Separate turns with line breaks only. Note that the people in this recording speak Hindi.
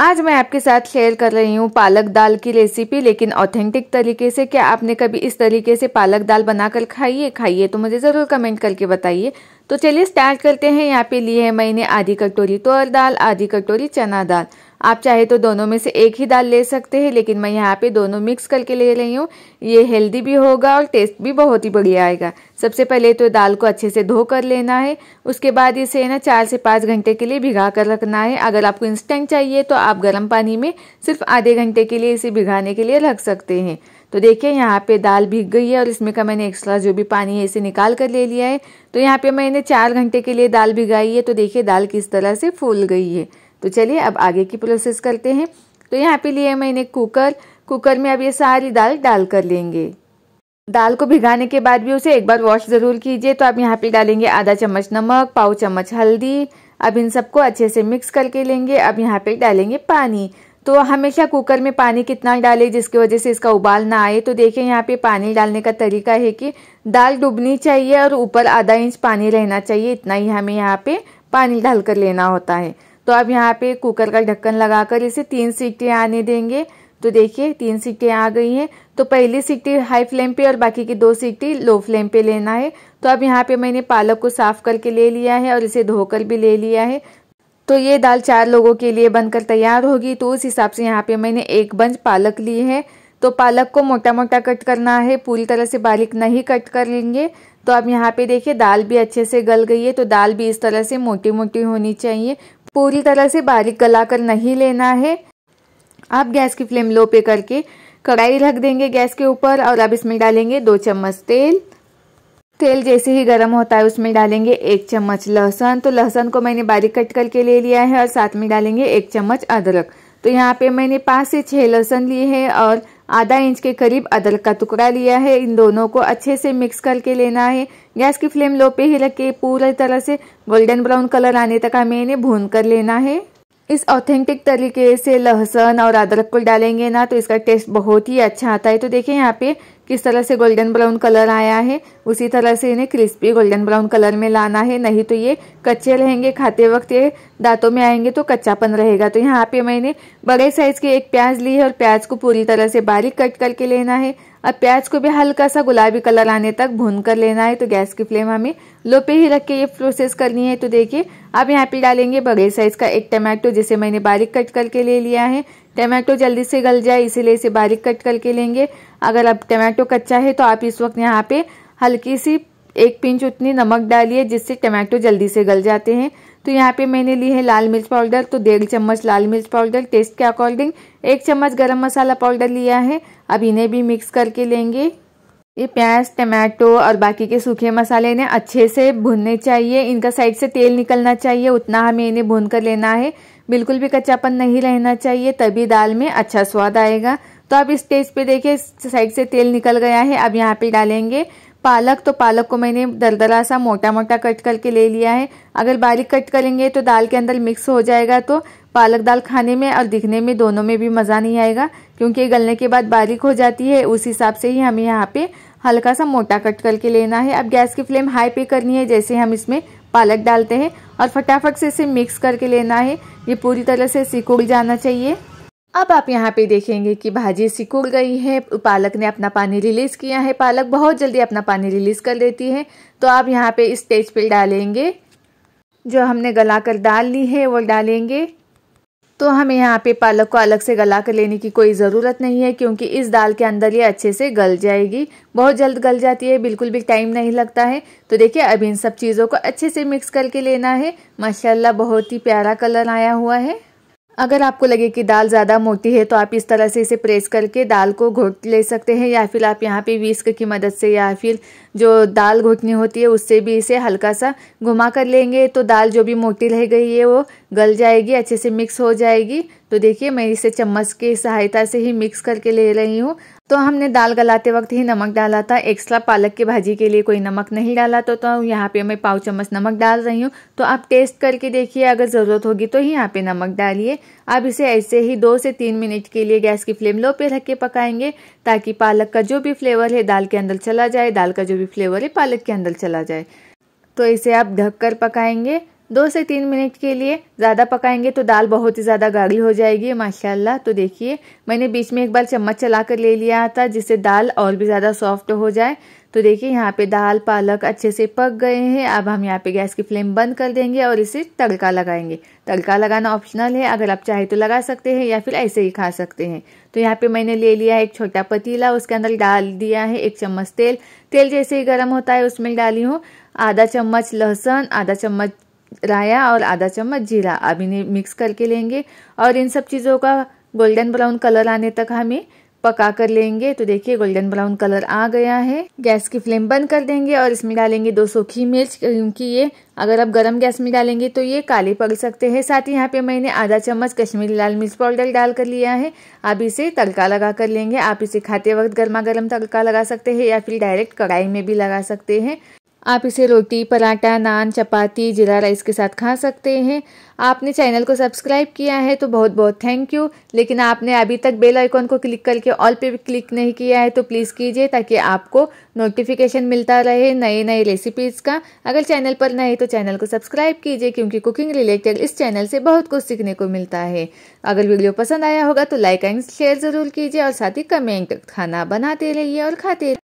आज मैं आपके साथ शेयर कर रही हूँ पालक दाल की रेसिपी लेकिन ऑथेंटिक तरीके से क्या आपने कभी इस तरीके से पालक दाल बनाकर खाइए खाइए तो मुझे ज़रूर कमेंट करके बताइए तो चलिए स्टार्ट करते हैं यहाँ पे लिए है मैंने आधी कटोरी तोर दाल आधी कटोरी चना दाल आप चाहे तो दोनों में से एक ही दाल ले सकते हैं लेकिन मैं यहाँ पे दोनों मिक्स करके ले रही हूँ ये हेल्दी भी होगा और टेस्ट भी बहुत ही बढ़िया आएगा सबसे पहले तो दाल को अच्छे से धो कर लेना है उसके बाद इसे ना चार से पाँच घंटे के लिए भिगा कर रखना है अगर आपको इंस्टेंट चाहिए तो आप गर्म पानी में सिर्फ आधे घंटे के लिए इसे भिगाने के लिए रख सकते हैं तो देखिए यहाँ पे दाल भीग गई है और इसमें का मैंने एक्स्ट्रा जो भी पानी है इसे निकाल कर ले लिया है तो यहाँ पे मैंने चार घंटे के लिए दाल भिगाई है तो देखिए दाल किस तरह से फूल गई है तो चलिए अब आगे की प्रोसेस करते हैं तो यहाँ पे लिए मैंने कुकर कुकर में अब ये सारी दाल डाल कर लेंगे दाल को भिगाने के बाद भी उसे एक बार वॉश ज़रूर कीजिए तो आप यहाँ पे डालेंगे आधा चम्मच नमक पाव चम्मच हल्दी अब इन सबको अच्छे से मिक्स करके लेंगे अब यहाँ पे डालेंगे पानी तो हमेशा कुकर में पानी कितना डालें जिसकी वजह से इसका उबाल ना आए तो देखिए यहाँ पे पानी डालने का तरीका है कि दाल डूबनी चाहिए और ऊपर आधा इंच पानी रहना चाहिए इतना ही हमें यहाँ पे पानी डाल कर लेना होता है तो अब यहाँ पे कुकर का ढक्कन लगाकर इसे तीन सीटें आने देंगे तो देखिए तीन सीटें आ गई हैं तो पहली सीटी हाई फ्लेम पे और बाकी की दो सीटी लो फ्लेम पे लेना है तो अब यहाँ पे मैंने पालक को साफ करके ले लिया है और इसे धोकर भी ले लिया है तो ये दाल चार लोगों के लिए बनकर तैयार होगी तो उस हिसाब से यहाँ पे मैंने एक बंच पालक ली है तो पालक को मोटा मोटा कट करना है पूरी तरह से बारीक नहीं कट कर लेंगे तो अब यहाँ पे देखिए दाल भी अच्छे से गल गई है तो दाल भी इस तरह से मोटी मोटी होनी चाहिए पूरी तरह से बारीक गला कर नहीं लेना है आप गैस की फ्लेम लो पे करके कढ़ाई रख देंगे गैस के ऊपर और अब इसमें डालेंगे दो चम्मच तेल तेल जैसे ही गर्म होता है उसमें डालेंगे एक चम्मच लहसुन तो लहसुन को मैंने बारीक कट करके ले लिया है और साथ में डालेंगे एक चम्मच अदरक तो यहाँ पे मैंने पाँच से छः लहसुन लिए हैं और आधा इंच के करीब अदरक का टुकड़ा लिया है इन दोनों को अच्छे से मिक्स करके लेना है गैस की फ्लेम लो पे ही रख के पूरी तरह से गोल्डन ब्राउन कलर आने तक हमें इन्हें भून कर लेना है इस ऑथेंटिक तरीके से लहसुन और अदरक को डालेंगे ना तो इसका टेस्ट बहुत ही अच्छा आता है तो देखिए यहाँ पे किस तरह से गोल्डन ब्राउन कलर आया है उसी तरह से इन्हें क्रिस्पी गोल्डन ब्राउन कलर में लाना है नहीं तो ये कच्चे रहेंगे खाते वक्त ये दांतों में आएंगे तो कच्चापन रहेगा तो यहाँ पे मैंने बड़े साइज़ के एक प्याज ली है और प्याज को पूरी तरह से बारीक कट करके लेना है अब प्याज को भी हल्का सा गुलाबी कलर आने तक भून कर लेना है तो गैस की फ्लेम हमें लो पे ही रख के ये प्रोसेस करनी है तो देखिए अब यहाँ पे डालेंगे बड़े साइज का एक टमाटो जिसे मैंने बारीक कट करके ले लिया है टमाटो जल्दी से गल जाए इसीलिए इसे बारीक कट करके लेंगे अगर अब टमाटो कच्चा है तो आप इस वक्त यहाँ पे हल्की सी एक पिंच उतनी नमक डालिए जिससे टमाटो जल्दी से गल जाते हैं तो यहाँ पे मैंने ली है लाल मिर्च पाउडर तो डेढ़ चम्मच लाल मिर्च पाउडर टेस्ट के अकॉर्डिंग एक चम्मच गरम मसाला पाउडर लिया है अब इन्हें भी मिक्स करके लेंगे ये प्याज टमाटो और बाकी के सूखे मसाले इन्हें अच्छे से भुनने चाहिए इनका साइड से तेल निकलना चाहिए उतना हमें इन्हें भून कर लेना है बिल्कुल भी कच्चापन नहीं रहना चाहिए तभी दाल में अच्छा स्वाद आएगा तो आप इस स्टेज पे देखिए साइड से तेल निकल गया है अब यहाँ पे डालेंगे पालक तो पालक को मैंने दलदला सा मोटा मोटा कट करके ले लिया है अगर बारीक कट करेंगे तो दाल के अंदर मिक्स हो जाएगा तो पालक दाल खाने में और दिखने में दोनों में भी मज़ा नहीं आएगा क्योंकि गलने के बाद बारीक हो जाती है उस हिसाब से ही हमें यहाँ पे हल्का सा मोटा कट करके लेना है अब गैस की फ्लेम हाई पे करनी है जैसे हम इसमें पालक डालते हैं और फटाफट से इसे मिक्स करके लेना है ये पूरी तरह से सिकुड़ जाना चाहिए अब आप यहाँ पे देखेंगे कि भाजी सिकुड़ गई है पालक ने अपना पानी रिलीज किया है पालक बहुत जल्दी अपना पानी रिलीज कर देती है तो आप यहाँ पे इस स्टेज पे डालेंगे जो हमने गला कर डाल ली है वो डालेंगे तो हमें यहाँ पे पालक को अलग से गला कर लेने की कोई ज़रूरत नहीं है क्योंकि इस दाल के अंदर ये अच्छे से गल जाएगी बहुत जल्द गल जाती है बिल्कुल भी टाइम नहीं लगता है तो देखिए अब इन सब चीज़ों को अच्छे से मिक्स करके लेना है माशाल्लाह बहुत ही प्यारा कलर आया हुआ है अगर आपको लगे कि दाल ज़्यादा मोटी है तो आप इस तरह से इसे प्रेस करके दाल को घोट ले सकते हैं या फिर आप यहाँ पे विस्क की मदद से या फिर जो दाल घोटनी होती है उससे भी इसे हल्का सा घुमा कर लेंगे तो दाल जो भी मोटी रह गई है वो गल जाएगी अच्छे से मिक्स हो जाएगी तो देखिए मैं इसे चम्मच की सहायता से ही मिक्स करके ले रही हूँ तो हमने दाल गलाते वक्त ही नमक डाला था एक्स्ट्रा पालक की भाजी के लिए कोई नमक नहीं डाला तो, तो यहाँ पे मैं पाव चम्मच नमक डाल रही हूँ तो आप टेस्ट करके देखिए अगर ज़रूरत होगी तो ही यहाँ पे नमक डालिए आप इसे ऐसे ही दो से तीन मिनट के लिए गैस की फ्लेम लो पे रख के पकाएंगे ताकि पालक का जो भी फ्लेवर है दाल के अंदर चला जाए दाल का जो भी फ्लेवर है पालक के अंदर चला जाए तो इसे आप ढक कर पकाएंगे दो से तीन मिनट के लिए ज़्यादा पकाएंगे तो दाल बहुत ही ज़्यादा गाढ़ी हो जाएगी माशाल्लाह तो देखिए मैंने बीच में एक बार चम्मच चला कर ले लिया था जिससे दाल और भी ज़्यादा सॉफ्ट हो जाए तो देखिए यहाँ पे दाल पालक अच्छे से पक गए हैं अब हम यहाँ पे गैस की फ्लेम बंद कर देंगे और इसे तड़का लगाएंगे तड़का लगाना ऑप्शनल है अगर आप चाहे तो लगा सकते हैं या फिर ऐसे ही खा सकते हैं तो यहाँ पे मैंने ले लिया है एक छोटा पतीला उसके अंदर डाल दिया है एक चम्मच तेल तेल जैसे ही गर्म होता है उसमें डाली हूँ आधा चम्मच लहसुन आधा चम्मच राया और आधा चम्मच जीरा अब इन्हें मिक्स करके लेंगे और इन सब चीज़ों का गोल्डन ब्राउन कलर आने तक हमें पका कर लेंगे तो देखिए गोल्डन ब्राउन कलर आ गया है गैस की फ्लेम बंद कर देंगे और इसमें डालेंगे दो सूखी मिर्च क्योंकि ये अगर आप गरम गैस में डालेंगे तो ये काले पड़ सकते हैं साथ ही यहाँ पे मैंने आधा चम्मच कश्मीरी लाल मिर्च पाउडर डाल कर लिया है आप इसे तड़का लगा कर लेंगे आप इसे खाते वक्त गर्मा गर्म तड़का लगा सकते हैं या फिर डायरेक्ट कढ़ाई में भी लगा सकते हैं आप इसे रोटी पराठा नान चपाती जीरा राइस के साथ खा सकते हैं आपने चैनल को सब्सक्राइब किया है तो बहुत बहुत थैंक यू लेकिन आपने अभी तक बेल आइकॉन को क्लिक करके ऑल पे भी क्लिक नहीं किया है तो प्लीज़ कीजिए ताकि आपको नोटिफिकेशन मिलता रहे नए नए रेसिपीज़ का अगर चैनल पर नए तो चैनल को सब्सक्राइब कीजिए क्योंकि कुकिंग रिलेटेड इस चैनल से बहुत कुछ सीखने को मिलता है अगर वीडियो पसंद आया होगा तो लाइक एंड शेयर ज़रूर कीजिए और साथ ही कमेंट खाना बनाते रहिए और खाते